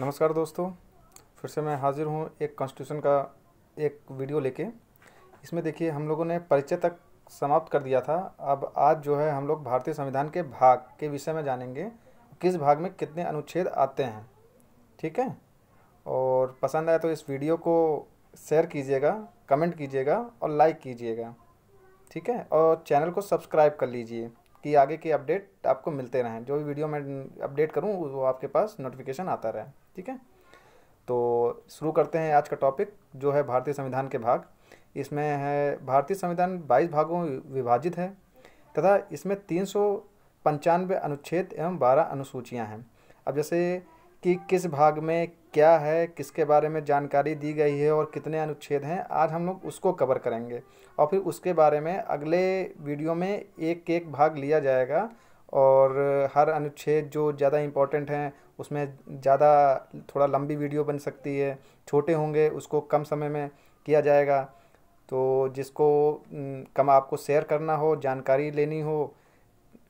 नमस्कार दोस्तों फिर से मैं हाज़िर हूँ एक कॉन्स्टिट्यूशन का एक वीडियो लेके इसमें देखिए हम लोगों ने परिचय तक समाप्त कर दिया था अब आज जो है हम लोग भारतीय संविधान के भाग के विषय में जानेंगे किस भाग में कितने अनुच्छेद आते हैं ठीक है और पसंद आए तो इस वीडियो को शेयर कीजिएगा कमेंट कीजिएगा और लाइक कीजिएगा ठीक है और चैनल को सब्सक्राइब कर लीजिए कि आगे के अपडेट आपको मिलते रहें जो भी वीडियो मैं अपडेट करूं वो आपके पास नोटिफिकेशन आता रहे ठीक है तो शुरू करते हैं आज का टॉपिक जो है भारतीय संविधान के भाग इसमें है भारतीय संविधान 22 भागों में विभाजित है तथा इसमें तीन सौ पंचानवे अनुच्छेद एवं बारह अनुसूचियाँ हैं अब जैसे कि किस भाग में क्या है किसके बारे में जानकारी दी गई है और कितने अनुच्छेद हैं आज हम लोग उसको कवर करेंगे और फिर उसके बारे में अगले वीडियो में एक एक भाग लिया जाएगा और हर अनुच्छेद जो ज़्यादा इम्पोर्टेंट हैं उसमें ज़्यादा थोड़ा लंबी वीडियो बन सकती है छोटे होंगे उसको कम समय में किया जाएगा तो जिसको कम आपको शेयर करना हो जानकारी लेनी हो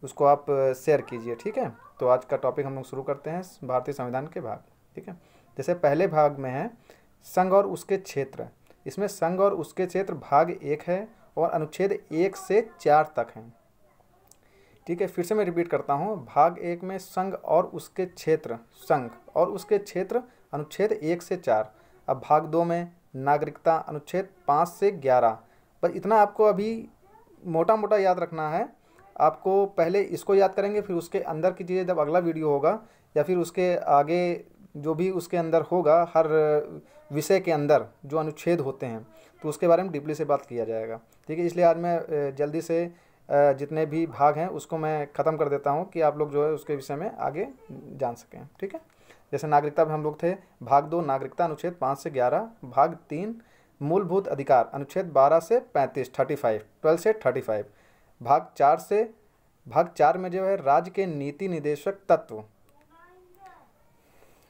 उसको आप शेयर कीजिए ठीक है तो आज का टॉपिक हम लोग शुरू करते हैं भारतीय संविधान के भाग ठीक है जैसे पहले भाग में है संघ और उसके क्षेत्र इसमें संघ और उसके क्षेत्र भाग एक है और अनुच्छेद एक से चार तक हैं ठीक है फिर से मैं रिपीट करता हूँ भाग एक में संघ और उसके क्षेत्र संघ और उसके क्षेत्र अनुच्छेद एक से चार अब भाग दो में नागरिकता अनुच्छेद पाँच से ग्यारह बस इतना आपको अभी मोटा मोटा याद रखना है आपको पहले इसको याद करेंगे फिर उसके अंदर की चीज़ें जब अगला वीडियो होगा या फिर उसके आगे जो भी उसके अंदर होगा हर विषय के अंदर जो अनुच्छेद होते हैं तो उसके बारे में डीपली से बात किया जाएगा ठीक है इसलिए आज मैं जल्दी से जितने भी भाग हैं उसको मैं ख़त्म कर देता हूँ कि आप लोग जो है उसके विषय में आगे जान सकें ठीक है जैसे नागरिकता में हम लोग थे भाग दो नागरिकता अनुच्छेद पाँच से ग्यारह भाग तीन मूलभूत अधिकार अनुच्छेद बारह से पैंतीस थर्टी फाइव ट्वेल्व से थर्टी फाइव भाग चार से भाग चार में जो है राज्य के नीति निदेशक तत्व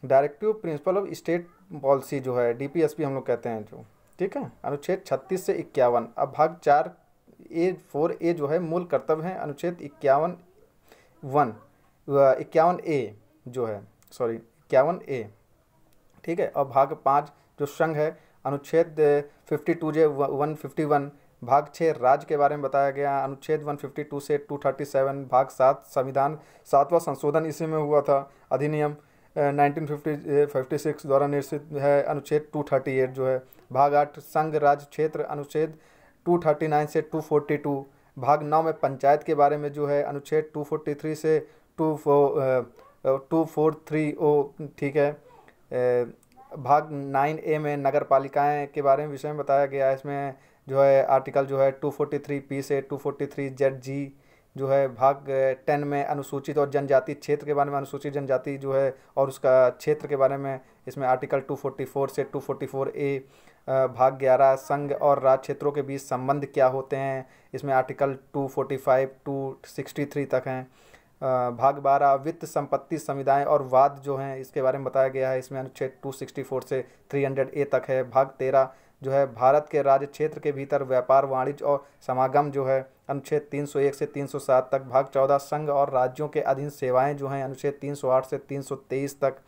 directive principle of state policy जो है डी हम लोग कहते हैं जो ठीक है अनुच्छेद छत्तीस से इक्यावन अब भाग चार ए फोर ए जो है मूल कर्तव्य है अनुच्छेद इक्यावन वन इक्यावन ए जो है सॉरी इक्यावन ए ठीक है और भाग पाँच जो संघ है अनुच्छेद fifty two J one fifty one भाग छः राज्य के बारे में बताया गया अनुच्छेद वन फिफ्टी टू से टू थर्टी सेवन भाग सात संविधान सातवां संशोधन इसी में हुआ था अधिनियम नाइनटीन फिफ्टी फिफ्टी सिक्स द्वारा निर्षित है अनुच्छेद टू थर्टी एट जो है भाग आठ संघ राज्य क्षेत्र अनुच्छेद 239 से 242 भाग नौ में पंचायत के बारे में जो है अनुच्छेद 243 से two two four three O ठीक है भाग नाइन ए में नगर पालिकाएँ के बारे में विषय में बताया गया है इसमें जो है आर्टिकल जो है टू फोर्टी थ्री पी से two forty three Z G जो है भाग टेन में अनुसूचित और जनजाति क्षेत्र के बारे में अनुसूचित जनजाति जो है और उसका क्षेत्र के बारे में इसमें आर्टिकल 244 से 244 ए भाग ग्यारह संघ और राज्य क्षेत्रों के बीच संबंध क्या होते हैं इसमें आर्टिकल 245 263 तक हैं भाग बारह वित्त संपत्ति संविधाएँ और वाद जो हैं इसके बारे में बताया गया है इसमें अनुच्छेद फोर से हंड्रेड ए तक है भाग तेरह जो है भारत के राज्य क्षेत्र के भीतर व्यापार वाणिज्य और समागम जो है अनुच्छेद 301 से 307 तक भाग 14 संघ और राज्यों के अधीन सेवाएं जो हैं अनुच्छेद 308 से 323 तक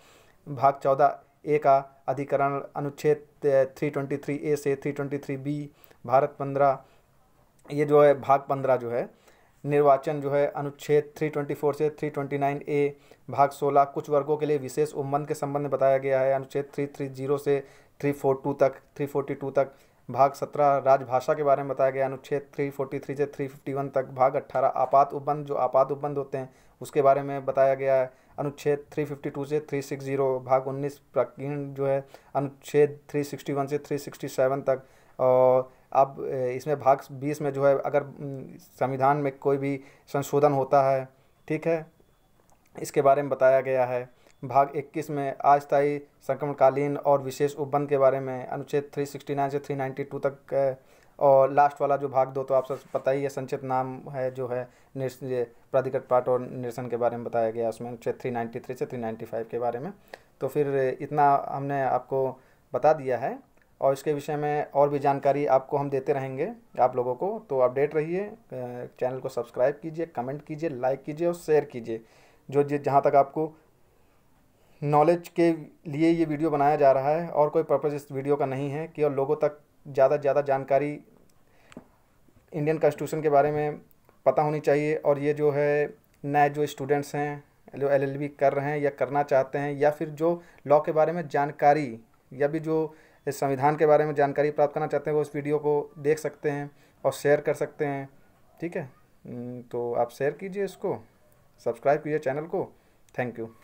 भाग 14 ए का अधिकरण अनुच्छेद 323 ए से 323 बी भारत पंद्रह ये जो है भाग पंद्रह जो है निर्वाचन जो है अनुच्छेद 324 से 329 ए भाग 16 कुछ वर्गों के लिए विशेष उम्मन के संबंध में बताया गया है अनुच्छेद 330 से 342 तक 342 तक भाग 17 राजभाषा के बारे में बताया गया अनुच्छेद 343 से 351 तक भाग 18 आपात उपबंध जो आपात उपबंध होते हैं उसके बारे में बताया गया है अनुच्छेद 352 से 360 भाग 19 प्रकीर्ण जो है अनुच्छेद 361 से 367 तक और अब इसमें भाग बीस में जो है अगर संविधान में कोई भी संशोधन होता है ठीक है इसके बारे में बताया गया है भाग 21 में अस्थायी संक्रमणकालीन और विशेष उपबंध के बारे में अनुच्छेद 369 से 392 तक और लास्ट वाला जो भाग दो तो आप सब पता ही है संचित नाम है जो है प्राधिकृत पाठ और निरसन के बारे में बताया गया उसमें अनुच्छेद 393 से 395 के बारे में तो फिर इतना हमने आपको बता दिया है और इसके विषय में और भी जानकारी आपको हम देते रहेंगे आप लोगों को तो अपडेट रहिए चैनल को सब्सक्राइब कीजिए कमेंट कीजिए लाइक कीजिए और शेयर कीजिए जो जहाँ तक आपको नॉलेज के लिए ये वीडियो बनाया जा रहा है और कोई पर्पज़ इस वीडियो का नहीं है कि और लोगों तक ज़्यादा से ज़्यादा जानकारी इंडियन कॉन्स्टिट्यूशन के बारे में पता होनी चाहिए और ये जो है नए जो स्टूडेंट्स हैं जो एलएलबी कर रहे हैं या करना चाहते हैं या फिर जो लॉ के बारे में जानकारी या भी जो इस संविधान के बारे में जानकारी प्राप्त करना चाहते हैं वो इस वीडियो को देख सकते हैं और शेयर कर सकते हैं ठीक है हम्म, तो आप शेयर कीजिए इसको सब्सक्राइब कीजिए चैनल को थैंक यू